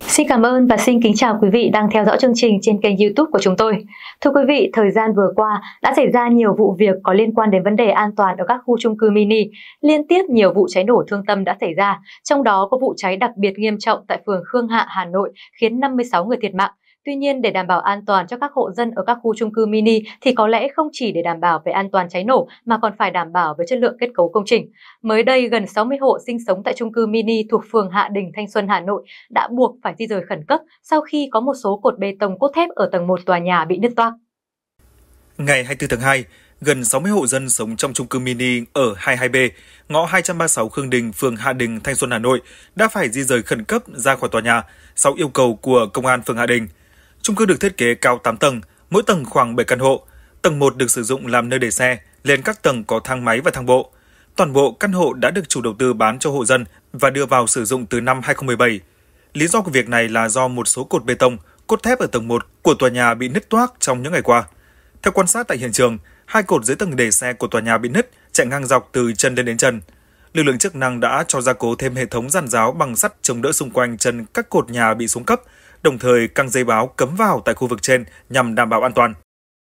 Xin cảm ơn và xin kính chào quý vị đang theo dõi chương trình trên kênh YouTube của chúng tôi. Thưa quý vị, thời gian vừa qua đã xảy ra nhiều vụ việc có liên quan đến vấn đề an toàn ở các khu chung cư mini. Liên tiếp nhiều vụ cháy nổ thương tâm đã xảy ra, trong đó có vụ cháy đặc biệt nghiêm trọng tại phường Khương Hạ, Hà Nội khiến 56 người thiệt mạng. Tuy nhiên, để đảm bảo an toàn cho các hộ dân ở các khu chung cư mini thì có lẽ không chỉ để đảm bảo về an toàn cháy nổ mà còn phải đảm bảo về chất lượng kết cấu công trình. Mới đây, gần 60 hộ sinh sống tại chung cư mini thuộc phường Hạ Đình, Thanh Xuân, Hà Nội đã buộc phải di rời khẩn cấp sau khi có một số cột bê tông cốt thép ở tầng 1 tòa nhà bị nứt toác. Ngày 24 tháng 2, gần 60 hộ dân sống trong chung cư mini ở 22B, ngõ 236 Khương Đình, phường Hạ Đình, Thanh Xuân, Hà Nội đã phải di rời khẩn cấp ra khỏi tòa nhà sau yêu cầu của công an phường Hạ Đình. Chung cư được thiết kế cao 8 tầng, mỗi tầng khoảng 7 căn hộ. Tầng 1 được sử dụng làm nơi để xe, lên các tầng có thang máy và thang bộ. Toàn bộ căn hộ đã được chủ đầu tư bán cho hộ dân và đưa vào sử dụng từ năm 2017. Lý do của việc này là do một số cột bê tông, cốt thép ở tầng 1 của tòa nhà bị nứt toác trong những ngày qua. Theo quan sát tại hiện trường, hai cột dưới tầng để xe của tòa nhà bị nứt, chạy ngang dọc từ chân lên đến chân. Lực lượng chức năng đã cho gia cố thêm hệ thống giàn giáo bằng sắt chống đỡ xung quanh chân các cột nhà bị xuống cấp, đồng thời căng dây báo cấm vào tại khu vực trên nhằm đảm bảo an toàn.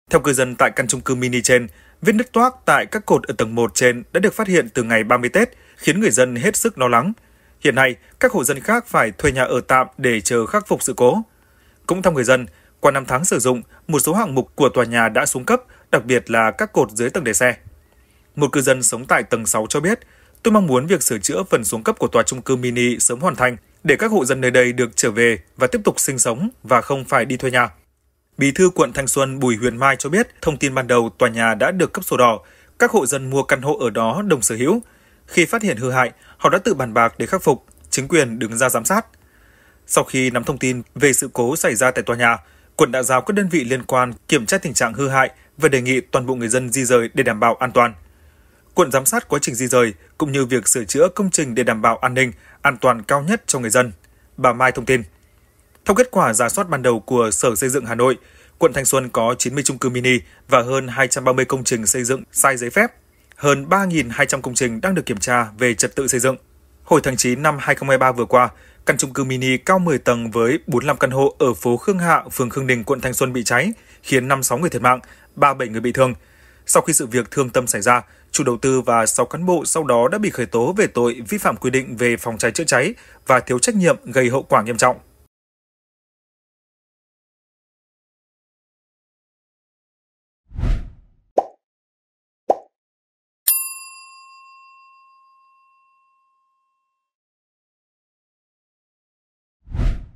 Theo cư dân tại căn chung cư mini trên, vết nứt toác tại các cột ở tầng 1 trên đã được phát hiện từ ngày 30 Tết, khiến người dân hết sức lo lắng. Hiện nay, các hộ dân khác phải thuê nhà ở tạm để chờ khắc phục sự cố. Cũng theo người dân, qua 5 tháng sử dụng, một số hạng mục của tòa nhà đã xuống cấp, đặc biệt là các cột dưới tầng để xe. Một cư dân sống tại tầng 6 cho biết, tôi mong muốn việc sửa chữa phần xuống cấp của tòa chung cư mini sớm hoàn thành – để các hộ dân nơi đây được trở về và tiếp tục sinh sống và không phải đi thuê nhà. Bí thư quận Thanh Xuân Bùi Huyền Mai cho biết, thông tin ban đầu tòa nhà đã được cấp sổ đỏ, các hộ dân mua căn hộ ở đó đồng sở hữu. Khi phát hiện hư hại, họ đã tự bàn bạc để khắc phục, chính quyền đứng ra giám sát. Sau khi nắm thông tin về sự cố xảy ra tại tòa nhà, quận đã giao các đơn vị liên quan kiểm tra tình trạng hư hại và đề nghị toàn bộ người dân di rời để đảm bảo an toàn quận giám sát quá trình di rời cũng như việc sửa chữa công trình để đảm bảo an ninh, an toàn cao nhất cho người dân. Bà Mai thông tin. Theo kết quả giả soát ban đầu của Sở Xây dựng Hà Nội, quận Thanh Xuân có 90 chung cư mini và hơn 230 công trình xây dựng sai giấy phép. Hơn 3.200 công trình đang được kiểm tra về trật tự xây dựng. Hồi tháng 9 năm 2023 vừa qua, căn chung cư mini cao 10 tầng với 45 căn hộ ở phố Khương Hạ, phường Khương Đình, quận Thanh Xuân bị cháy, khiến 56 người thiệt mạng, 37 người bị thương – sau khi sự việc thương tâm xảy ra, chủ đầu tư và 6 cán bộ sau đó đã bị khởi tố về tội vi phạm quy định về phòng cháy chữa cháy và thiếu trách nhiệm gây hậu quả nghiêm trọng.